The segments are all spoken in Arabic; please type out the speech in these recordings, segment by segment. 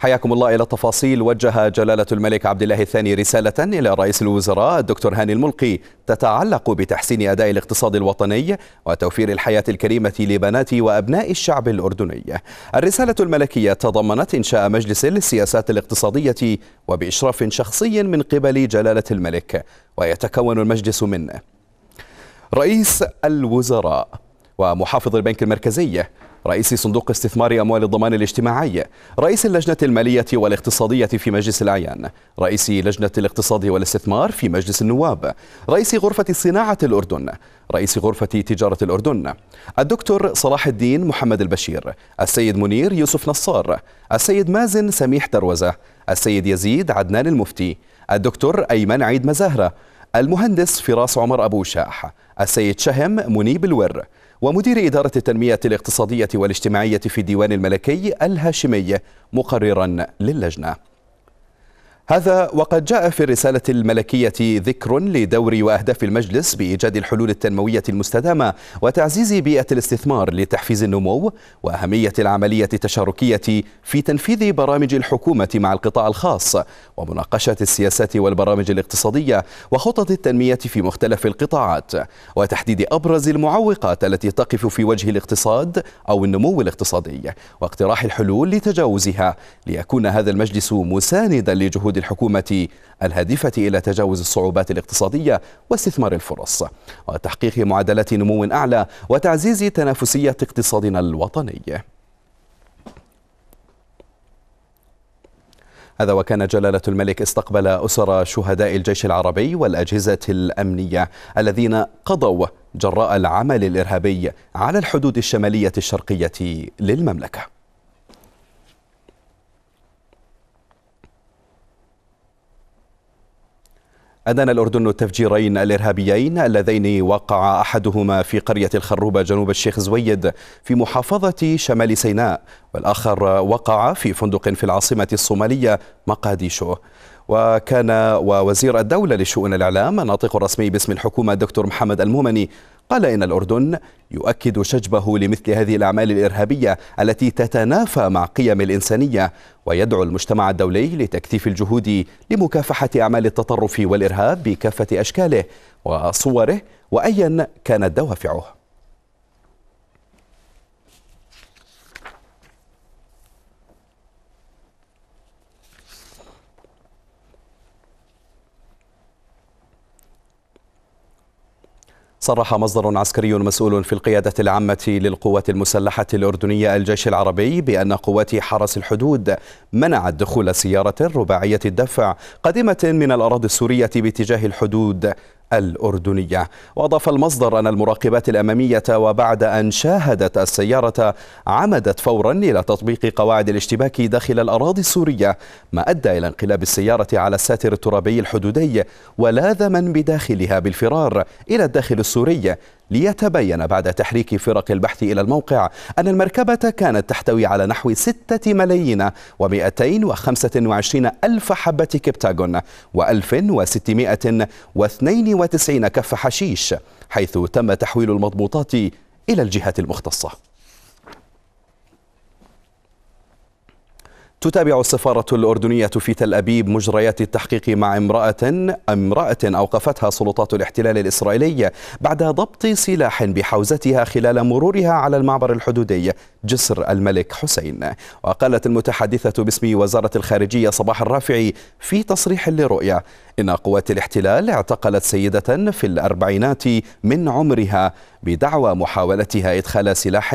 حياكم الله الى التفاصيل وجه جلاله الملك عبد الله الثاني رساله الى رئيس الوزراء الدكتور هاني الملقي تتعلق بتحسين اداء الاقتصاد الوطني وتوفير الحياه الكريمه لبنات وابناء الشعب الاردني. الرساله الملكيه تضمنت انشاء مجلس للسياسات الاقتصاديه وباشراف شخصي من قبل جلاله الملك ويتكون المجلس من رئيس الوزراء ومحافظ البنك المركزي رئيس صندوق استثمار أموال الضمان الاجتماعي رئيس اللجنة المالية والاقتصادية في مجلس الأعيان رئيس لجنة الاقتصاد والاستثمار في مجلس النواب رئيس غرفة صناعة الأردن رئيس غرفة تجارة الأردن الدكتور صلاح الدين محمد البشير السيد منير يوسف نصار السيد مازن سميح دروزة السيد يزيد عدنان المفتي الدكتور أيمن عيد مزاهرة المهندس فراس عمر أبو شاح السيد شهم منيب الور ومدير إدارة التنمية الاقتصادية والاجتماعية في الديوان الملكي الهاشمي مقررا للجنة هذا وقد جاء في الرسالة الملكية ذكر لدور وأهداف المجلس بإيجاد الحلول التنموية المستدامة وتعزيز بيئة الاستثمار لتحفيز النمو وأهمية العملية التشاركية في تنفيذ برامج الحكومة مع القطاع الخاص ومناقشة السياسات والبرامج الاقتصادية وخطط التنمية في مختلف القطاعات وتحديد أبرز المعوقات التي تقف في وجه الاقتصاد أو النمو الاقتصادي واقتراح الحلول لتجاوزها ليكون هذا المجلس مساندا لجهود الحكومة الهادفة إلى تجاوز الصعوبات الاقتصادية واستثمار الفرص وتحقيق معدلات نمو أعلى وتعزيز تنافسية اقتصادنا الوطني هذا وكان جلالة الملك استقبل أسر شهداء الجيش العربي والأجهزة الأمنية الذين قضوا جراء العمل الإرهابي على الحدود الشمالية الشرقية للمملكة أدان الأردن التفجيرين الإرهابيين اللذين وقع أحدهما في قرية الخروبة جنوب الشيخ زويد في محافظة شمال سيناء والآخر وقع في فندق في العاصمة الصومالية مقاديشو وكان ووزير الدولة لشؤون الإعلام الناطق الرسمي باسم الحكومة الدكتور محمد المومني قال إن الأردن يؤكد شجبه لمثل هذه الأعمال الإرهابية التي تتنافى مع قيم الإنسانية ويدعو المجتمع الدولي لتكثيف الجهود لمكافحة أعمال التطرف والإرهاب بكافة أشكاله وصوره وأيا كانت دوافعه صرح مصدر عسكري مسؤول في القيادة العامة للقوات المسلحة الأردنية الجيش العربي بأن قوات حرس الحدود منعت دخول سيارة رباعية الدفع قادمة من الأراضي السورية باتجاه الحدود الأردنية وأضاف المصدر أن المراقبات الأمامية وبعد أن شاهدت السيارة عمدت فورا إلى تطبيق قواعد الاشتباك داخل الأراضي السورية ما أدى إلى انقلاب السيارة على الساتر الترابي الحدودي ولاذ من بداخلها بالفرار إلى الداخل السوري ليتبين بعد تحريك فرق البحث إلى الموقع أن المركبة كانت تحتوي على نحو 6 ملايين و225 ألف حبة كبتاغون و1692 كف حشيش حيث تم تحويل المضبوطات إلى الجهات المختصة تتابع السفارة الأردنية في تل أبيب مجريات التحقيق مع امرأة امرأة أوقفتها سلطات الاحتلال الإسرائيلي بعد ضبط سلاح بحوزتها خلال مرورها على المعبر الحدودي جسر الملك حسين وقالت المتحدثة باسم وزارة الخارجية صباح الرافعي في تصريح لرؤية إن قوات الاحتلال اعتقلت سيدة في الأربعينات من عمرها بدعوى محاولتها إدخال سلاح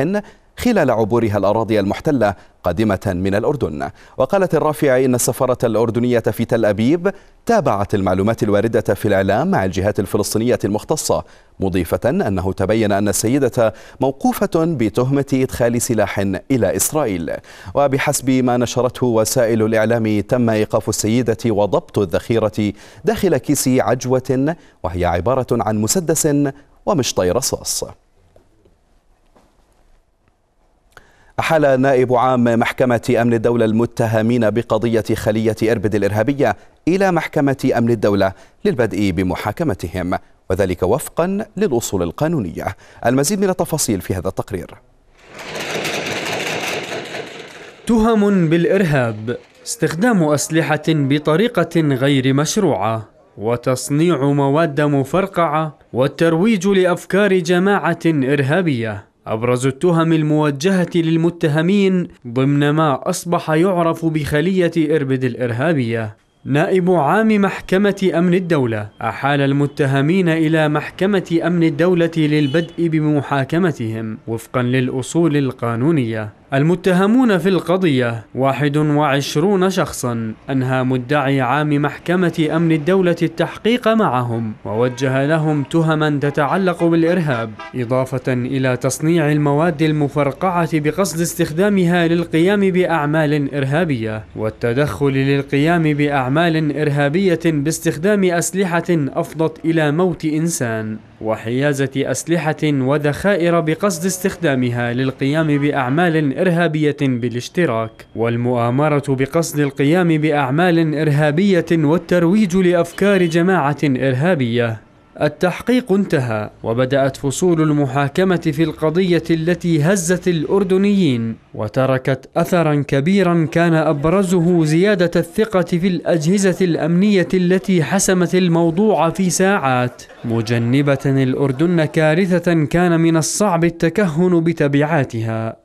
خلال عبورها الأراضي المحتلة قادمة من الأردن وقالت الرافعة إن السفارة الأردنية في تل أبيب تابعت المعلومات الواردة في الإعلام مع الجهات الفلسطينية المختصة مضيفة أنه تبين أن السيدة موقوفة بتهمة إدخال سلاح إلى إسرائيل وبحسب ما نشرته وسائل الإعلام تم إيقاف السيدة وضبط الذخيرة داخل كيس عجوة وهي عبارة عن مسدس ومشطي رصاص أحال نائب عام محكمة أمن الدولة المتهمين بقضية خلية إربد الإرهابية إلى محكمة أمن الدولة للبدء بمحاكمتهم وذلك وفقا للأصول القانونية المزيد من التفاصيل في هذا التقرير تهم بالإرهاب استخدام أسلحة بطريقة غير مشروعة وتصنيع مواد مفرقعة والترويج لأفكار جماعة إرهابية أبرز التهم الموجهة للمتهمين ضمن ما أصبح يعرف بخلية إربد الإرهابية نائب عام محكمة أمن الدولة أحال المتهمين إلى محكمة أمن الدولة للبدء بمحاكمتهم وفقا للأصول القانونية المتهمون في القضية 21 شخصا أنهى مدعي عام محكمة أمن الدولة التحقيق معهم ووجه لهم تهما تتعلق بالإرهاب إضافة إلى تصنيع المواد المفرقعة بقصد استخدامها للقيام بأعمال إرهابية والتدخل للقيام بأعمال إرهابية باستخدام أسلحة أفضت إلى موت إنسان وحيازة أسلحة وذخائر بقصد استخدامها للقيام بأعمال إرهابية بالاشتراك والمؤامرة بقصد القيام بأعمال إرهابية والترويج لأفكار جماعة إرهابية التحقيق انتهى وبدأت فصول المحاكمة في القضية التي هزت الأردنيين وتركت أثرا كبيرا كان أبرزه زيادة الثقة في الأجهزة الأمنية التي حسمت الموضوع في ساعات مجنبة الأردن كارثة كان من الصعب التكهن بتبعاتها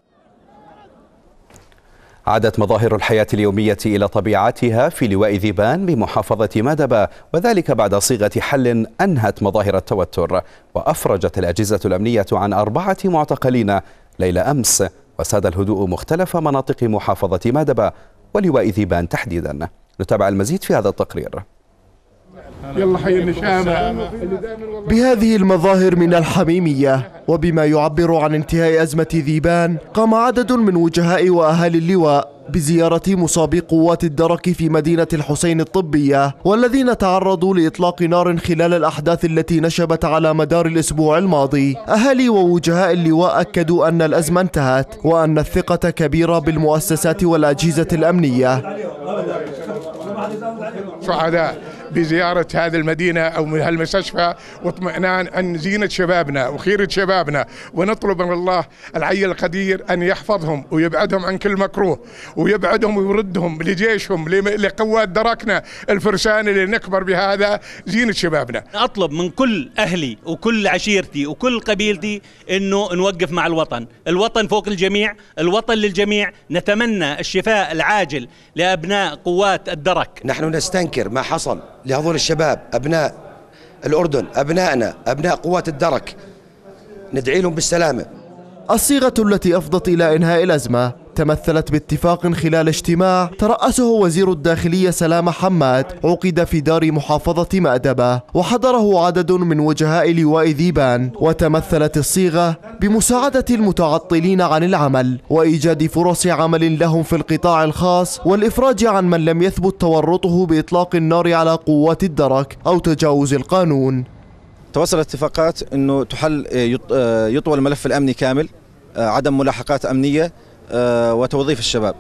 عادت مظاهر الحياة اليومية إلى طبيعتها في لواء ذيبان بمحافظة مادبة وذلك بعد صيغة حل أنهت مظاهر التوتر وأفرجت الأجهزة الأمنية عن أربعة معتقلين ليلة أمس وساد الهدوء مختلف مناطق محافظة مادبة ولواء ذيبان تحديدا نتابع المزيد في هذا التقرير يلا حي النشامة بهذه المظاهر من الحميمية وبما يعبر عن انتهاء أزمة ذيبان قام عدد من وجهاء وأهالي اللواء بزيارة مصابي قوات الدرك في مدينة الحسين الطبية والذين تعرضوا لإطلاق نار خلال الأحداث التي نشبت على مدار الأسبوع الماضي أهالي ووجهاء اللواء أكدوا أن الأزمة انتهت وأن الثقة كبيرة بالمؤسسات والأجهزة الأمنية شهداء بزيارة هذه المدينة أو من هالمستشفى واطمئنان أن زينة شبابنا وخيرة شبابنا ونطلب من الله العي القدير أن يحفظهم ويبعدهم عن كل مكروه ويبعدهم ويردهم لجيشهم لقوات دركنا الفرسان اللي نكبر بهذا زينة شبابنا أطلب من كل أهلي وكل عشيرتي وكل قبيلتي أنه نوقف مع الوطن الوطن فوق الجميع الوطن للجميع نتمنى الشفاء العاجل لأبناء قوات الدرك نحن نستنكر ما حصل لهذول الشباب أبناء الأردن أبنائنا أبناء قوات الدرك ندعي لهم بالسلامة الصيغة التي أفضت إلى إنهاء الأزمة تمثلت باتفاق خلال اجتماع ترأسه وزير الداخلية سلام حماد عقد في دار محافظة مأدبة وحضره عدد من وجهاء لواء ذيبان وتمثلت الصيغة بمساعدة المتعطلين عن العمل وإيجاد فرص عمل لهم في القطاع الخاص والإفراج عن من لم يثبت تورطه بإطلاق النار على قوات الدرك أو تجاوز القانون توصلت اتفاقات أنه تحل آه، آه، يطول الملف الأمني كامل آه، عدم ملاحقات أمنية آه، وتوظيف الشباب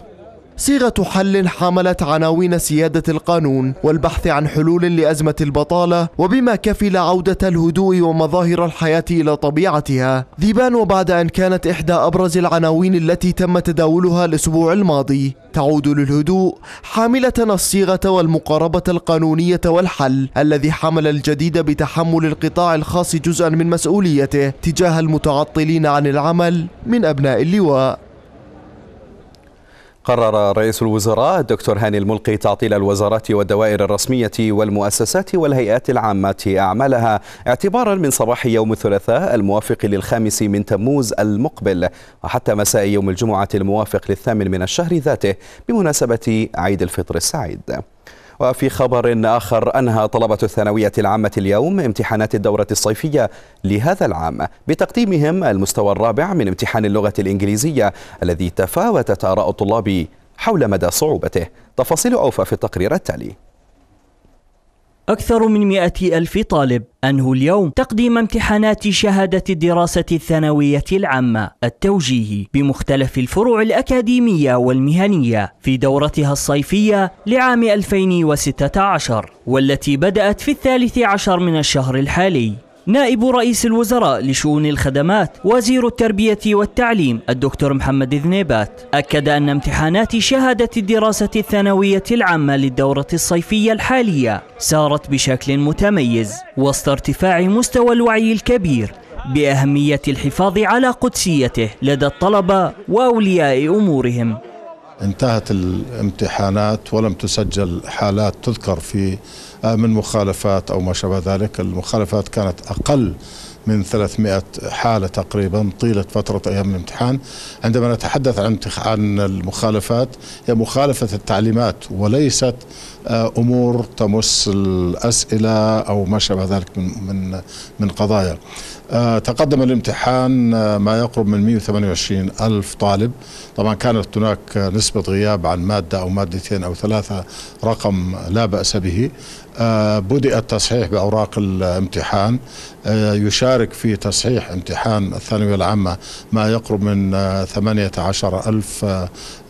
صيغة حل حملت عناوين سيادة القانون والبحث عن حلول لأزمة البطالة وبما كفل عودة الهدوء ومظاهر الحياة إلى طبيعتها ذيبان وبعد أن كانت إحدى أبرز العناوين التي تم تداولها الأسبوع الماضي تعود للهدوء حاملة الصيغة والمقاربة القانونية والحل الذي حمل الجديد بتحمل القطاع الخاص جزءا من مسؤوليته تجاه المتعطلين عن العمل من أبناء اللواء قرر رئيس الوزراء الدكتور هاني الملقي تعطيل الوزارات والدوائر الرسمية والمؤسسات والهيئات العامة أعمالها اعتبارا من صباح يوم الثلاثاء الموافق للخامس من تموز المقبل وحتى مساء يوم الجمعة الموافق للثامن من الشهر ذاته بمناسبة عيد الفطر السعيد وفي خبر آخر أنهى طلبة الثانوية العامة اليوم امتحانات الدورة الصيفية لهذا العام بتقديمهم المستوى الرابع من امتحان اللغة الإنجليزية الذي تفاوتت آراء الطلاب حول مدى صعوبته تفاصيل أوفى في التقرير التالي أكثر من مئة ألف طالب أنهوا اليوم تقديم امتحانات شهادة الدراسة الثانوية العامة التوجيهي بمختلف الفروع الأكاديمية والمهنية في دورتها الصيفية لعام 2016 والتي بدأت في الثالث عشر من الشهر الحالي نائب رئيس الوزراء لشؤون الخدمات وزير التربية والتعليم الدكتور محمد ذنيبات أكد أن امتحانات شهادة الدراسة الثانوية العامة للدورة الصيفية الحالية سارت بشكل متميز وسط ارتفاع مستوى الوعي الكبير بأهمية الحفاظ على قدسيته لدى الطلبة وأولياء أمورهم انتهت الامتحانات ولم تسجل حالات تذكر في آه، من مخالفات أو ما شابه ذلك المخالفات كانت أقل من 300 حالة تقريبا طيلة فترة أيام الامتحان عندما نتحدث عن عن المخالفات هي مخالفة التعليمات وليست آه، أمور تمس الأسئلة أو ما شابه ذلك من من من قضايا آه، تقدم الامتحان آه، ما يقرب من 128 ألف طالب طبعا كانت هناك نسبة غياب عن مادة أو مادتين أو ثلاثة رقم لا بأس به آه، بدأ التصحيح بأوراق الامتحان آه، يشارك في تصحيح امتحان الثانوية العامة ما يقرب من 18 آه، ألف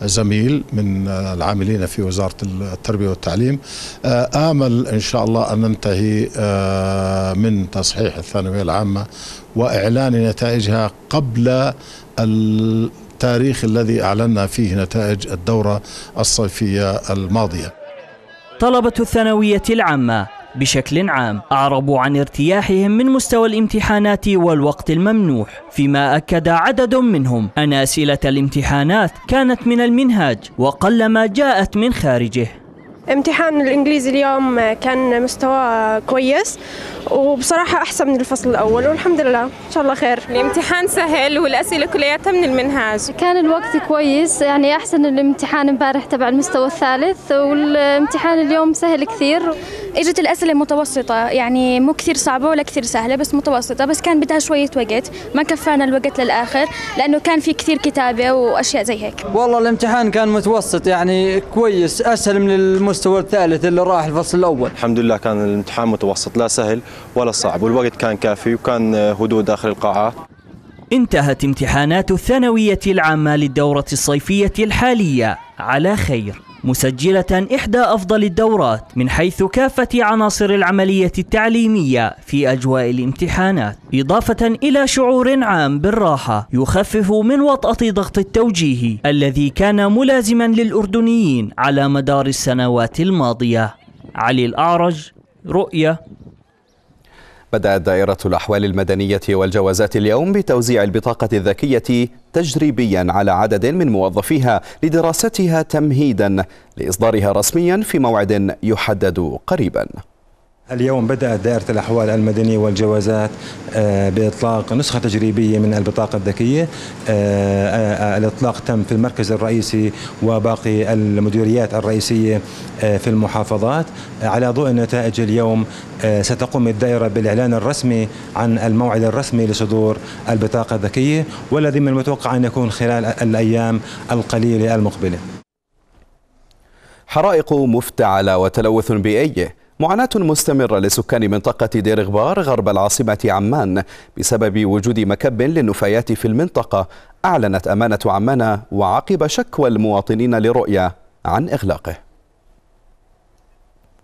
زميل من العاملين في وزارة التربية والتعليم آمل إن شاء الله أن ننتهي من تصحيح الثانوية العامة وإعلان نتائجها قبل التاريخ الذي أعلنا فيه نتائج الدورة الصيفية الماضية طلبة الثانوية العامة بشكل عام أعربوا عن ارتياحهم من مستوى الامتحانات والوقت الممنوح فيما أكد عدد منهم أن أسئلة الامتحانات كانت من المنهاج وقلما جاءت من خارجه امتحان الإنجليزي اليوم كان مستوى كويس وبصراحة أحسن من الفصل الأول والحمد لله إن شاء الله خير الامتحان سهل والأسئلة كلياتها من المنهاج كان الوقت كويس يعني أحسن الامتحان امبارح تبع المستوى الثالث والامتحان اليوم سهل كثير اجت الاسئله متوسطه يعني مو كثير صعبه ولا كثير سهله بس متوسطه بس كان بدها شويه وقت ما كفانا الوقت للاخر لانه كان في كثير كتابه واشياء زي هيك والله الامتحان كان متوسط يعني كويس اسهل من المستوى الثالث اللي راح الفصل الاول الحمد لله كان الامتحان متوسط لا سهل ولا صعب والوقت كان كافي وكان هدوء داخل القاعات انتهت امتحانات الثانوية العامة للدورة الصيفية الحالية على خير مسجلة إحدى أفضل الدورات من حيث كافة عناصر العملية التعليمية في أجواء الامتحانات إضافة إلى شعور عام بالراحة يخفف من وطأة ضغط التوجيهي الذي كان ملازما للأردنيين على مدار السنوات الماضية علي الأعرج رؤية بدأت دائرة الأحوال المدنية والجوازات اليوم بتوزيع البطاقة الذكية تجريبيا على عدد من موظفيها لدراستها تمهيدا لإصدارها رسميا في موعد يحدد قريبا اليوم بدأت دائرة الأحوال المدنية والجوازات آه، بإطلاق نسخة تجريبية من البطاقة الذكية آه، آه، الإطلاق تم في المركز الرئيسي وباقي المديريات الرئيسية في المحافظات على ضوء النتائج اليوم ستقوم الدائرة بالإعلان الرسمي عن الموعد الرسمي لصدور البطاقة الذكية والذي من المتوقع أن يكون خلال الأيام القليلة المقبلة حرائق مفتعلة وتلوث بيئي معاناة مستمرة لسكان منطقة دير غبار غرب العاصمة عمان بسبب وجود مكب للنفايات في المنطقة أعلنت أمانة عمان وعقب شكوى المواطنين لرؤية عن إغلاقه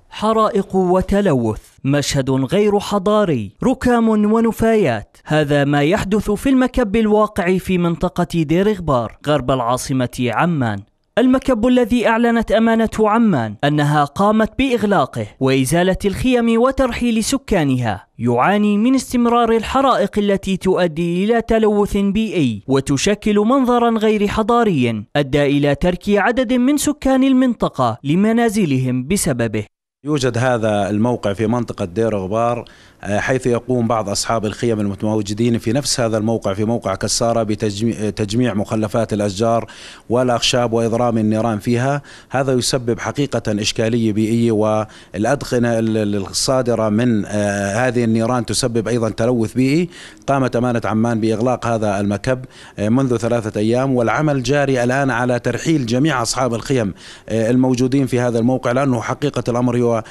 حرائق وتلوث مشهد غير حضاري ركام ونفايات هذا ما يحدث في المكب الواقع في منطقة دير غبار غرب العاصمة عمان المكب الذي أعلنت أمانة عمان أنها قامت بإغلاقه وإزالة الخيم وترحيل سكانها يعاني من استمرار الحرائق التي تؤدي إلى تلوث بيئي وتشكل منظرا غير حضاري أدى إلى ترك عدد من سكان المنطقة لمنازلهم بسببه يوجد هذا الموقع في منطقة دير غبار آه، حيث يقوم بعض أصحاب الخيم المتواجدين في نفس هذا الموقع في موقع كسارة بتجميع مخلفات الأشجار والأخشاب وإضرام النيران فيها هذا يسبب حقيقة إشكالية بيئية والأدخنة الصادرة من آه، هذه النيران تسبب أيضا تلوث بيئي قامت أمانة عمان بإغلاق هذا المكب آه، منذ ثلاثة أيام والعمل جاري الآن على ترحيل جميع أصحاب الخيم الموجودين في هذا الموقع لأنه حقيقة الأمر هو هو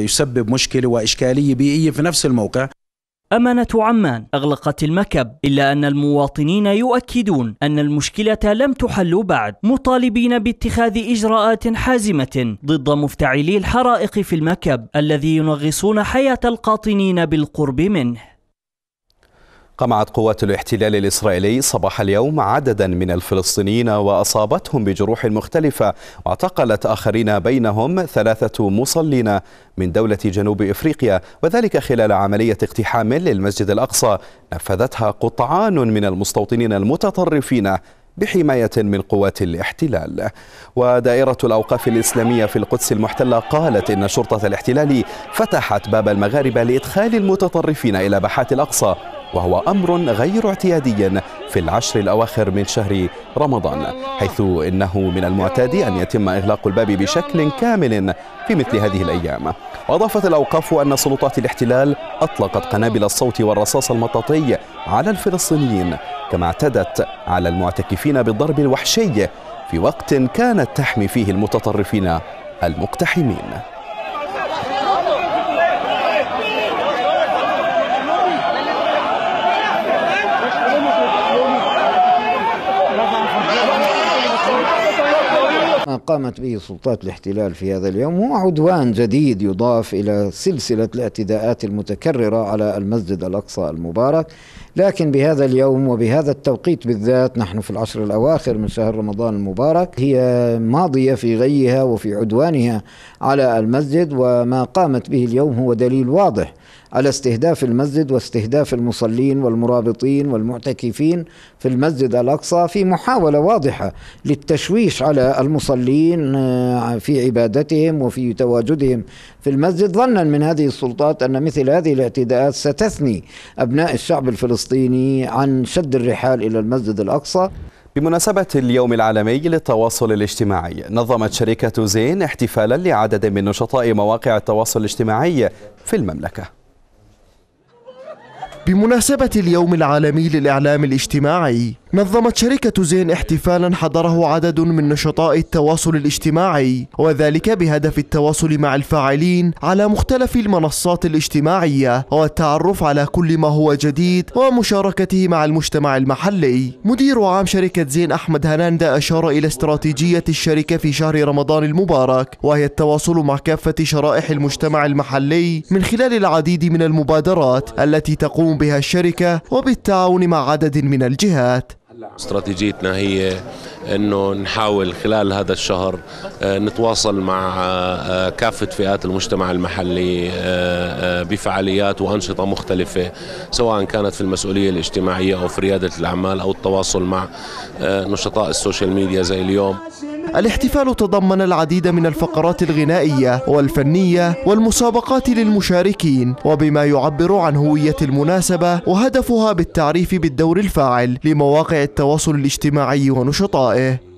يسبب مشكلة وإشكالية بيئية في نفس الموقع أمانة عمان أغلقت المكب إلا أن المواطنين يؤكدون أن المشكلة لم تحل بعد مطالبين باتخاذ إجراءات حازمة ضد مفتعلي الحرائق في المكب الذي ينغصون حياة القاطنين بالقرب منه قمعت قوات الاحتلال الإسرائيلي صباح اليوم عددا من الفلسطينيين وأصابتهم بجروح مختلفة واعتقلت آخرين بينهم ثلاثة مصلين من دولة جنوب إفريقيا وذلك خلال عملية اقتحام للمسجد الأقصى نفذتها قطعان من المستوطنين المتطرفين بحماية من قوات الاحتلال ودائرة الأوقاف الإسلامية في القدس المحتلة قالت إن شرطة الاحتلال فتحت باب المغاربة لإدخال المتطرفين إلى باحات الأقصى وهو أمر غير اعتيادي في العشر الأواخر من شهر رمضان حيث إنه من المعتاد أن يتم إغلاق الباب بشكل كامل في مثل هذه الأيام وأضافت الأوقاف أن سلطات الاحتلال أطلقت قنابل الصوت والرصاص المطاطي على الفلسطينيين كما اعتدت على المعتكفين بالضرب الوحشي في وقت كانت تحمي فيه المتطرفين المقتحمين قامت به سلطات الاحتلال في هذا اليوم هو عدوان جديد يضاف إلى سلسلة الاعتداءات المتكررة على المسجد الأقصى المبارك لكن بهذا اليوم وبهذا التوقيت بالذات نحن في العشر الأواخر من شهر رمضان المبارك هي ماضية في غيها وفي عدوانها على المسجد وما قامت به اليوم هو دليل واضح على استهداف المسجد واستهداف المصلين والمرابطين والمعتكفين في المسجد الاقصى في محاوله واضحه للتشويش على المصلين آه، في عبادتهم وفي تواجدهم في المسجد ظنا من هذه السلطات ان مثل هذه الاعتداءات ستثني ابناء الشعب الفلسطيني الفلسطيني عن شد الرحال إلى المسجد الأقصى بمناسبة اليوم العالمي للتواصل الاجتماعي نظمت شركة زين احتفالا لعدد من نشطاء مواقع التواصل الاجتماعي في المملكة بمناسبة اليوم العالمي للإعلام الاجتماعي نظمت شركة زين احتفالا حضره عدد من نشطاء التواصل الاجتماعي وذلك بهدف التواصل مع الفاعلين على مختلف المنصات الاجتماعية والتعرف على كل ما هو جديد ومشاركته مع المجتمع المحلي مدير عام شركة زين أحمد هناندا أشار إلى استراتيجية الشركة في شهر رمضان المبارك وهي التواصل مع كافة شرائح المجتمع المحلي من خلال العديد من المبادرات التي تقوم بها الشركة وبالتعاون مع عدد من الجهات استراتيجيتنا هي انه نحاول خلال هذا الشهر آه، نتواصل مع آه، آه، كافه فئات المجتمع المحلي بفعاليات وانشطه مختلفه سواء كانت في المسؤوليه الاجتماعيه او في رياده الاعمال او التواصل مع نشطاء السوشيال ميديا زي اليوم الاحتفال تضمن العديد من الفقرات الغنائية والفنية والمسابقات للمشاركين وبما يعبر عن هوية المناسبة وهدفها بالتعريف بالدور الفاعل لمواقع التواصل الاجتماعي ونشطائه